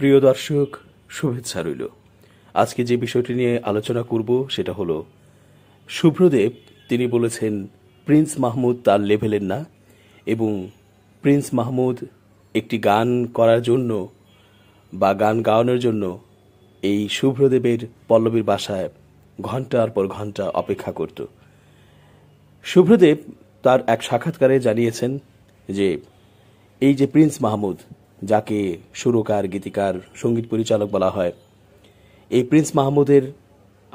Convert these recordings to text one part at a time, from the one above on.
প্রিয় দর্শক শুভেচ্ছা রইল আজকে যে বিষয়টি নিয়ে আলোচনা করব সেটা হলো শুভ্রদেব তিনি বলেছেন প্রিন্স মাহমুদ তার লেভেলের না এবং প্রিন্স মাহমুদ একটি গান করার জন্য বা গান গাওয়ানোর জন্য এই শুভ্রদেবের পল্লবীর বাসায় ঘন্টার পর ঘন্টা অপেক্ষা করত শুভ্রদেব তার এক সাক্ষাৎকারে জানিয়েছেন যে এই যে প্রিন্স মাহমুদ যাকে সুরকার গীতিকার সঙ্গীত পরিচালক বলা হয় এই প্রিন্স মাহমুদের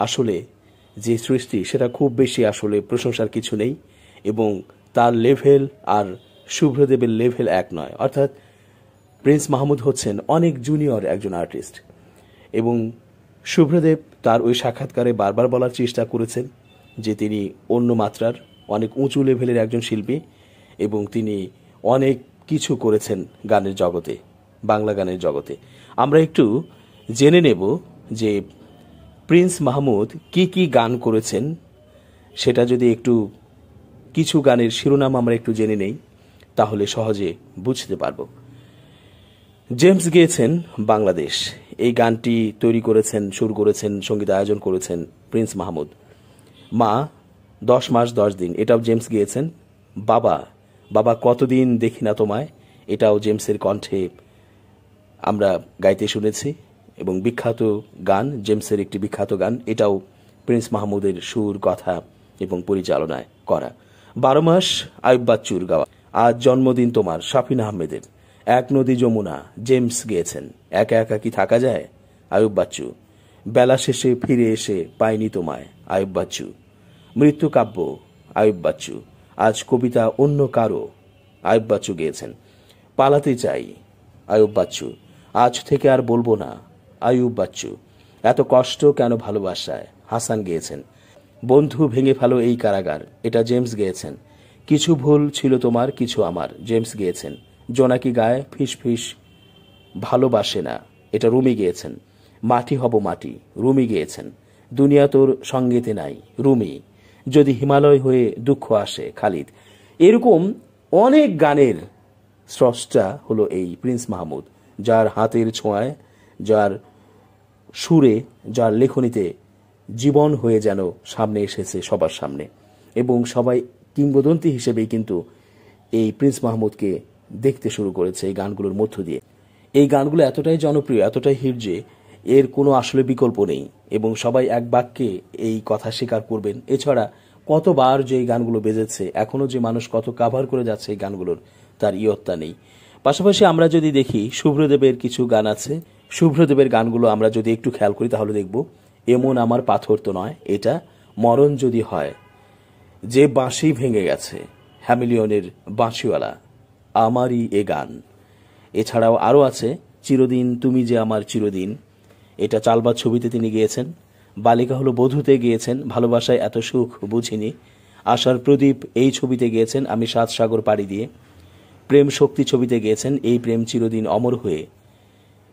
আসলে যে সৃষ্টি সেটা খুব বেশি আসলে প্রশংসার কিছু নেই এবং তার লেভেল আর শুভ্রদেবের লেভেল এক নয় অর্থাৎ প্রিন্স মাহমুদ হচ্ছেন অনেক জুনিয়র একজন আর্টিস্ট এবং শুভ্রদেব তার ওই সাক্ষাৎকারে বারবার বলার চেষ্টা করেছেন যে তিনি অন্য মাত্রার অনেক উঁচু লেভেলের একজন শিল্পী এবং তিনি অনেক কিছু করেছেন গানের জগতে বাংলা গানের জগতে আমরা একটু জেনে নেব যে প্রিন্স মাহমুদ কি কি গান করেছেন সেটা যদি একটু কিছু গানের শিরোনাম আমরা একটু জেনে নেই তাহলে সহজে বুঝতে পারব জেমস গেয়েছেন বাংলাদেশ এই গানটি তৈরি করেছেন সুর করেছেন সঙ্গীত আয়োজন করেছেন প্রিন্স মাহমুদ মা দশ মাস দশ দিন এটাও জেমস গিয়েছেন বাবা বাবা কতদিন দেখি না তোমায় এটাও জেমসের কণ্ঠে আমরা গাইতে শুনেছি এবং বিখ্যাত গান জেমসের একটি বিখ্যাত গান এটাও প্রিন্স মাহমুদের সুর কথা এবং পরিচালনায় করা বারো মাস আয়ুব বাচ্চুর গাওয়া আজ জন্মদিন তোমার শাফিন আহমেদের এক নদী যমুনা জেমস গিয়েছেন একা একা কি থাকা যায় আয়ুব বাচ্চু বেলা শেষে ফিরে এসে পাইনি তোমায় আয়ুব বাচ্চু মৃত্যু কাব্য আয়ুব বাচ্চু আজ কবিতা অন্য কারো আয়ুব বাচ্চু গেয়েছেন পালাতে চাই আয়ুব বাচ্চু আজ থেকে আর বলবো না আয়ুব বাচ্চু এত কষ্ট কেন ভালোবাসায় হাসান গেয়েছেন বন্ধু ভেঙে ফেলো এই কারাগার এটা জেমস গেয়েছেন কিছু ভুল ছিল তোমার কিছু আমার জেমস গেয়েছেন জোনাকি গায়ে ফিস ফিস ভালোবাসে না এটা রুমি গেয়েছেন মাটি হব মাটি রুমি গেয়েছেন দুনিয়া তোর সঙ্গেতে নাই রুমি যদি হিমালয় হয়ে দুঃখ আসে খালিদ এরকম অনেক গানের স্রষ্টা হলো এই প্রিন্স মাহমুদ যার হাতের ছোঁয়ায় যার সুরে যার লেখনীতে জীবন হয়ে যেন সামনে এসেছে সবার সামনে এবং সবাই কিংবদন্তি হিসেবেই কিন্তু এই প্রিন্স মাহমুদকে দেখতে শুরু করেছে এই গানগুলোর মধ্য দিয়ে এই গানগুলো এতটাই জনপ্রিয় এতটাই হির যে এর কোনো আসলে বিকল্প নেই এবং সবাই এক বাক্যে এই কথা স্বীকার করবেন এছাড়া কতবার যে এই গানগুলো বেজেছে এখনও যে মানুষ কত কাভার করে যাচ্ছে এই গানগুলোর তার ইয়ত্তা নেই পাশাপাশি আমরা যদি দেখি শুভ্রদেবের কিছু গান আছে শুভ্রদেবের গানগুলো আমরা যদি একটু খেয়াল করি তাহলে দেখব এমন আমার পাথর তো নয় এটা মরণ যদি হয় যে বাঁশি ভেঙে গেছে হ্যামিলিয়নের বাঁশিওয়ালা আমারই এ গান এছাড়াও আরও আছে চিরদিন তুমি যে আমার চিরদিন এটা চালবা ছবিতে তিনি গিয়েছেন বালিকা হলো বধূতে গিয়েছেন ভালোবাসায় এত সুখ বুঝিনি আশার প্রদীপ এই ছবিতে গিয়েছেন আমি সাত সাগর পাড়ি দিয়ে প্রেম শক্তি ছবিতে গিয়েছেন এই প্রেম চিরদিন অমর হয়ে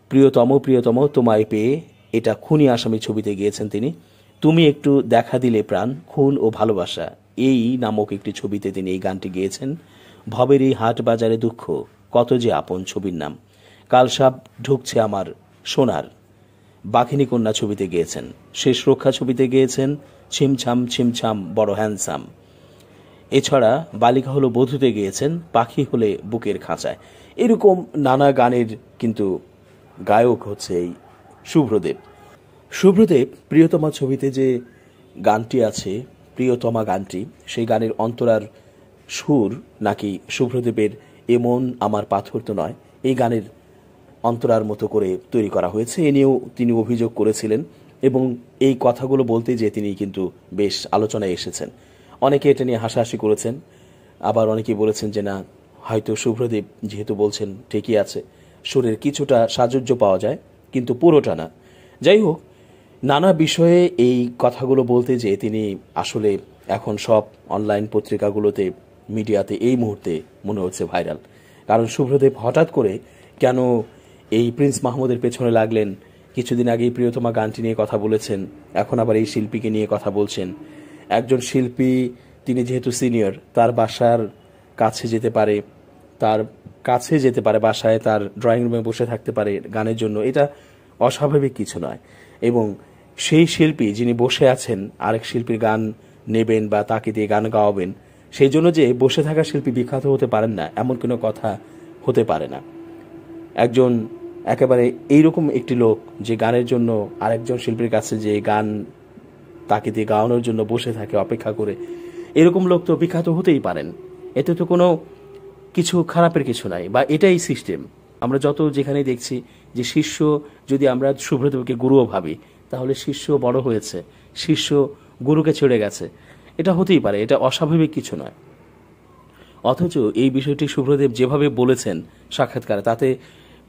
প্রিয়তম প্রিয়তম তোমায় পেয়ে এটা খুনি আসামি ছবিতে গিয়েছেন তিনি তুমি একটু দেখা দিলে প্রাণ খুন ও ভালোবাসা এই নামক একটি ছবিতে তিনি এই গানটি গেয়েছেন ভবের এই হাট বাজারে দুঃখ কত যে আপন ছবির নাম কালসাপ ঢুকছে আমার সোনার বাঘিনী কন্যা ছবিতে গেয়েছেন শেষ রক্ষা ছবিতে গেয়েছেন ছিমছাম ছিমছাম বড় হ্যান্ডসাম এছাড়া বালিকা হলো বধুতে গিয়েছেন পাখি হলে বুকের খাঁচায় এরকম নানা গানের কিন্তু গায়ক হচ্ছে এই শুভ্রদেব শুভ্রদেব প্রিয়তমা ছবিতে যে গানটি আছে প্রিয়তমা গানটি সেই গানের অন্তরার সুর নাকি শুভ্রদেবের এমন আমার পাথর তো নয় এই গানের অন্তরার মতো করে তৈরি করা হয়েছে এ নিয়েও তিনি অভিযোগ করেছিলেন এবং এই কথাগুলো বলতে যে তিনি কিন্তু বেশ আলোচনায় এসেছেন অনেকে এটা নিয়ে হাসাহাসি করেছেন আবার অনেকে বলেছেন যে না হয়তো শুভ্রদীপ যেহেতু বলছেন ঠিকই আছে সুরের কিছুটা সাজুজ্য পাওয়া যায় কিন্তু পুরোটা না যাই হোক নানা বিষয়ে এই কথাগুলো বলতে যে তিনি আসলে এখন সব অনলাইন পত্রিকাগুলোতে মিডিয়াতে এই মুহূর্তে মনে হচ্ছে ভাইরাল কারণ শুভ্রদেব হঠাৎ করে কেন এই প্রিন্স মাহমুদের পেছনে লাগলেন কিছুদিন আগেই প্রিয়তমা গানটি নিয়ে কথা বলেছেন এখন আবার এই শিল্পীকে নিয়ে কথা বলছেন একজন শিল্পী তিনি যেহেতু সিনিয়র তার বাসার কাছে যেতে পারে তার কাছে যেতে পারে বাসায় তার ড্রয়িং রুমে বসে থাকতে পারে গানের জন্য এটা অস্বাভাবিক কিছু নয় এবং সেই শিল্পী যিনি বসে আছেন আরেক শিল্পীর গান নেবেন বা তাকে দিয়ে গান গাওয়াবেন সেই জন্য যে বসে থাকা শিল্পী বিখ্যাত হতে পারেন না এমন কোনো কথা হতে পারে না একজন একেবারে এইরকম একটি লোক যে গানের জন্য আরেকজন শিল্পীর কাছে যে গান তাকে দিয়ে গাওয়ানোর জন্য বসে থাকে অপেক্ষা করে এরকম লোক তো বিখ্যাত হতেই পারেন এতে তো কোনো কিছু খারাপের কিছু নাই বা এটাই সিস্টেম আমরা যত যেখানে দেখছি যে শিষ্য যদি আমরা সুব্রতকে গুরুও ভাবি তাহলে শিষ্য বড় হয়েছে শিষ্য গুরুকে ছেড়ে গেছে এটা হতেই পারে এটা অস্বাভাবিক কিছু নয় অথচ এই বিষয়টি শুভ্রদেব যেভাবে বলেছেন সাক্ষাৎকারে তাতে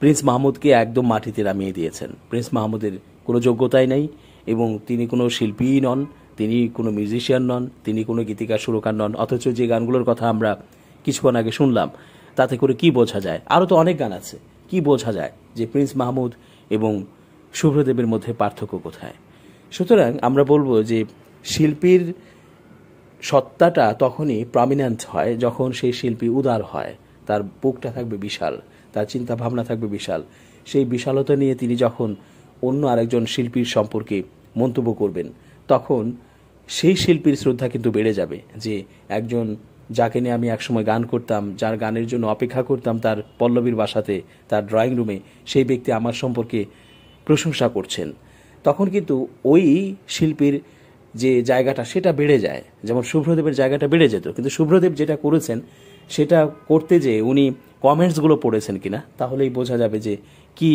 প্রিন্স মাহমুদকে একদম মাটিতে নামিয়ে দিয়েছেন প্রিন্স মাহমুদের কোনো যোগ্যতাই নেই এবং তিনি কোনো শিল্পীই নন তিনি কোনো মিউজিশিয়ান নন তিনি কোনো গীতিকার সুরকার নন অথচ যে গানগুলোর কথা আমরা কিছুক্ষণ আগে শুনলাম তাতে করে কি বোঝা যায় আরও তো অনেক গান আছে কি বোঝা যায় যে প্রিন্স মাহমুদ এবং শুভ্রদেবের মধ্যে পার্থক্য কোথায় সুতরাং আমরা বলবো যে শিল্পীর সত্তাটা তখনই প্রমিনেন্ট হয় যখন সেই শিল্পী উদার হয় তার বুকটা থাকবে বিশাল তার চিন্তা ভাবনা থাকবে বিশাল সেই বিশালতা নিয়ে তিনি যখন অন্য আরেকজন শিল্পীর সম্পর্কে মন্তব্য করবেন তখন সেই শিল্পীর শ্রদ্ধা কিন্তু বেড়ে যাবে যে একজন যাকে নিয়ে আমি একসময় গান করতাম যার গানের জন্য অপেক্ষা করতাম তার পল্লবীর বাসাতে তার ড্রয়িং রুমে সেই ব্যক্তি আমার সম্পর্কে প্রশংসা করছেন তখন কিন্তু ওই শিল্পীর যে জায়গাটা সেটা বেড়ে যায় যেমন শুভ্রদেবের জায়গাটা বেড়ে যেত কিন্তু শুভ্রদেব যেটা করেছেন সেটা করতে যে উনি কমেন্টসগুলো পড়েছেন কিনা তাহলেই বোঝা যাবে যে কি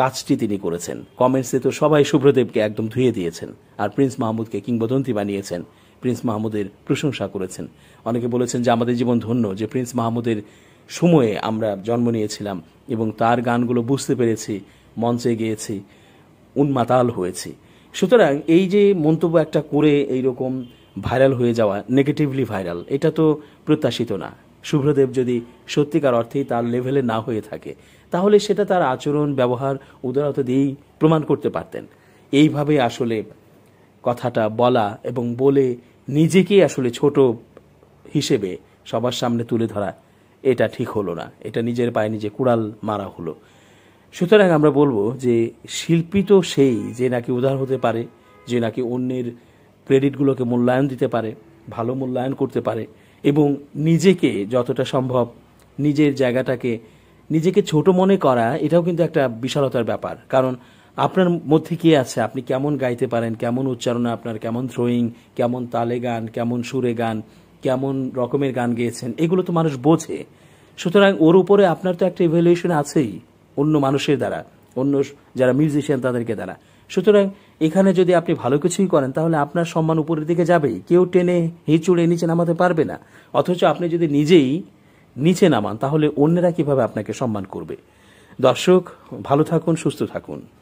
কাজটি তিনি করেছেন কমেন্টসে তো সবাই শুভ্রদেবকে একদম ধুয়ে দিয়েছেন আর প্রিন্স মাহমুদকে কিংবদন্তি বানিয়েছেন প্রিন্স মাহমুদের প্রশংসা করেছেন অনেকে বলেছেন যে আমাদের জীবন ধন্য যে প্রিন্স মাহমুদের সময়ে আমরা জন্ম নিয়েছিলাম এবং তার গানগুলো বুঝতে পেরেছি মঞ্চে গিয়েছি উন্মাতাল হয়েছি সুতরাং এই যে মন্তব্য একটা করে এইরকম ভাইরাল হয়ে যাওয়া নেগেটিভলি ভাইরাল এটা তো প্রত্যাশিত না শুভ্রদেব যদি সত্যিকার অর্থেই তার লেভেলে না হয়ে থাকে তাহলে সেটা তার আচরণ ব্যবহার উদারতা দিয়েই প্রমাণ করতে পারতেন এইভাবে আসলে কথাটা বলা এবং বলে নিজেকেই আসলে ছোট হিসেবে সবার সামনে তুলে ধরা এটা ঠিক হলো না এটা নিজের পায়ে নিজে কুড়াল মারা হলো সুতরাং আমরা বলবো যে শিল্পী তো সেই যে নাকি উদার হতে পারে যে নাকি অন্যের ক্রেডিটগুলোকে মূল্যায়ন দিতে পারে ভালো মূল্যায়ন করতে পারে এবং নিজেকে যতটা সম্ভব নিজের জায়গাটাকে নিজেকে ছোট মনে করা এটাও কিন্তু একটা বিশালতার ব্যাপার কারণ আপনার মধ্যে কি আছে আপনি কেমন গাইতে পারেন কেমন উচ্চারণে আপনার কেমন থ্রোয়িং কেমন তালে গান কেমন সুরে গান কেমন রকমের গান গেয়েছেন এগুলো তো মানুষ বোঝে সুতরাং ওর উপরে আপনার তো একটা ইভ্যালুয়েশন আছেই অন্য মানুষের দ্বারা অন্য যারা মিউজিশিয়ান তাদেরকে দ্বারা সুতরাং এখানে যদি আপনি ভালো কিছুই করেন তাহলে আপনার সম্মান উপরের দিকে যাবে কেউ টেনে হিঁচুড়ে নিচে নামাতে পারবে না অথচ আপনি যদি নিজেই নিচে নামান তাহলে অন্যরা কিভাবে আপনাকে সম্মান করবে দর্শক ভালো থাকুন সুস্থ থাকুন